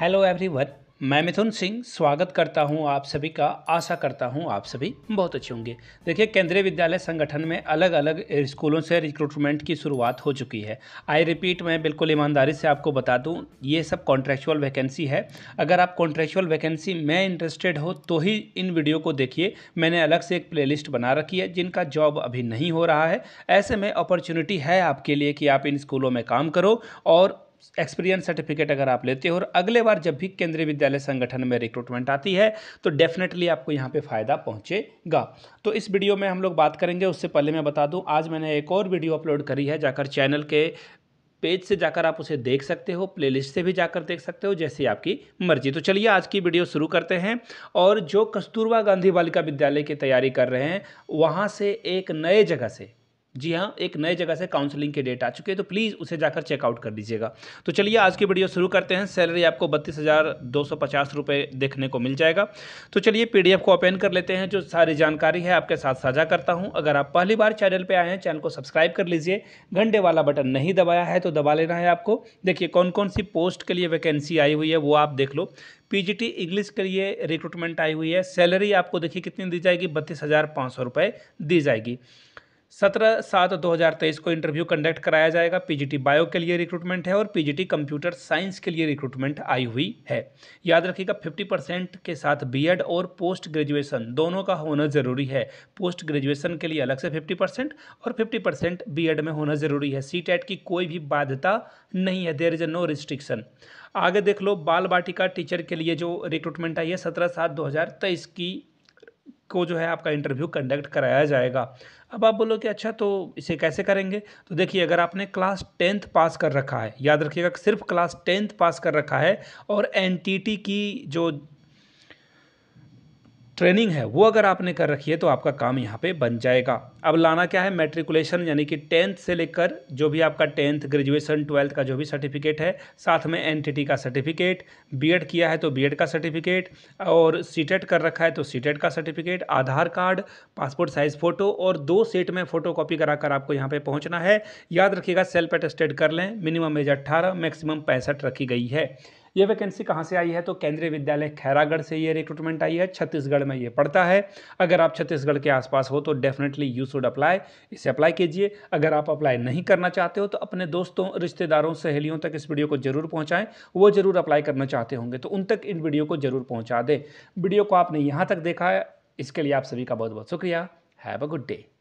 hello everyone मैं मिथुन सिंह स्वागत करता हूं आप सभी का आशा करता हूं आप सभी बहुत अच्छे होंगे देखिए केंद्रीय विद्यालय संगठन में अलग अलग स्कूलों से रिक्रूटमेंट की शुरुआत हो चुकी है आई रिपीट मैं बिल्कुल ईमानदारी से आपको बता दूं ये सब कॉन्ट्रेक्चुअल वैकेंसी है अगर आप कॉन्ट्रेक्चुअल वैकेंसी में इंटरेस्टेड हो तो ही इन वीडियो को देखिए मैंने अलग से एक प्ले बना रखी है जिनका जॉब अभी नहीं हो रहा है ऐसे में अपॉर्चुनिटी है आपके लिए कि आप इन स्कूलों में काम करो और एक्सपीरियंस सर्टिफिकेट अगर आप लेते हो और अगले बार जब भी केंद्रीय विद्यालय संगठन में रिक्रूटमेंट आती है तो डेफिनेटली आपको यहाँ पे फ़ायदा पहुँचेगा तो इस वीडियो में हम लोग बात करेंगे उससे पहले मैं बता दूँ आज मैंने एक और वीडियो अपलोड करी है जाकर चैनल के पेज से जाकर आप उसे देख सकते हो प्लेलिस्ट से भी जाकर देख सकते हो जैसी आपकी मर्जी तो चलिए आज की वीडियो शुरू करते हैं और जो कस्तूरबा गांधी बालिका विद्यालय की तैयारी कर रहे हैं वहाँ से एक नए जगह से जी हाँ एक नए जगह से काउंसलिंग के डेट आ चुके हैं तो प्लीज़ उसे जाकर चेकआउट कर दीजिएगा तो चलिए आज की वीडियो शुरू करते हैं सैलरी आपको बत्तीस हज़ार दो सौ पचास रुपये देखने को मिल जाएगा तो चलिए पीडीएफ को ओपन कर लेते हैं जो सारी जानकारी है आपके साथ साझा करता हूँ अगर आप पहली बार चैनल पर आए हैं चैनल को सब्सक्राइब कर लीजिए घंटे वाला बटन नहीं दबाया है तो दबा लेना है आपको देखिए कौन कौन सी पोस्ट के लिए वैकेंसी आई हुई है वो आप देख लो पीजीटी इंग्लिश के लिए रिक्रूटमेंट आई हुई है सैलरी आपको देखिए कितनी दी जाएगी बत्तीस हज़ार पाँच सौ रुपये दी जाएगी सत्रह सात दो हज़ार तेईस को इंटरव्यू कंडक्ट कराया जाएगा पीजीटी बायो के लिए रिक्रूटमेंट है और पीजीटी कंप्यूटर साइंस के लिए रिक्रूटमेंट आई हुई है याद रखिएगा फिफ्टी परसेंट के साथ बीएड और पोस्ट ग्रेजुएशन दोनों का होना ज़रूरी है पोस्ट ग्रेजुएशन के लिए अलग से फिफ्टी परसेंट और फिफ्टी परसेंट बी में होना ज़रूरी है सी की कोई भी बाध्यता नहीं है देर इज़ नो रिस्ट्रिक्शन आगे देख लो बाल बाटिका टीचर के लिए जो रिक्रूटमेंट आई है सत्रह सात दो हज़ार तेईस की को जो है आपका इंटरव्यू कंडक्ट कराया जाएगा अब आप बोलो कि अच्छा तो इसे कैसे करेंगे तो देखिए अगर आपने क्लास टेंथ पास कर रखा है याद रखिएगा सिर्फ क्लास टेंथ पास कर रखा है और एन की जो ट्रेनिंग है वो अगर आपने कर रखी है तो आपका काम यहाँ पे बन जाएगा अब लाना क्या है मेट्रिकुलेशन यानी कि टेंथ से लेकर जो भी आपका टेंथ ग्रेजुएशन ट्वेल्थ का जो भी सर्टिफिकेट है साथ में एनटीटी का सर्टिफिकेट बीएड किया है तो बीएड का सर्टिफिकेट और सीटेट कर रखा है तो सीटेट का certificate Aadhaar card passport size photo और दो सेट में फ़ोटो कॉपी करा कर आपको यहाँ पर पहुँचना है याद रखिएगा सेल्फ एटेस्टेड कर लें मिनिमम एज अट्ठारह मैक्सिमम पैंसठ रखी गई है ये वैकेंसी कहाँ से आई है तो केंद्रीय विद्यालय खैरागढ़ से ये रिक्रूटमेंट आई है छत्तीसगढ़ में ये पढ़ता है अगर आप छत्तीसगढ़ के आसपास हो तो डेफिनेटली यू शुड अप्लाई इसे अप्लाई कीजिए अगर आप अप्लाई नहीं करना चाहते हो तो अपने दोस्तों रिश्तेदारों सहेलियों तक इस वीडियो को जरूर पहुँचाएँ वो जरूर अप्लाई करना चाहते होंगे तो उन तक इन वीडियो को जरूर पहुँचा दें वीडियो को आपने यहाँ तक देखा है इसके लिए आप सभी का बहुत बहुत शुक्रिया हैव अ गुड डे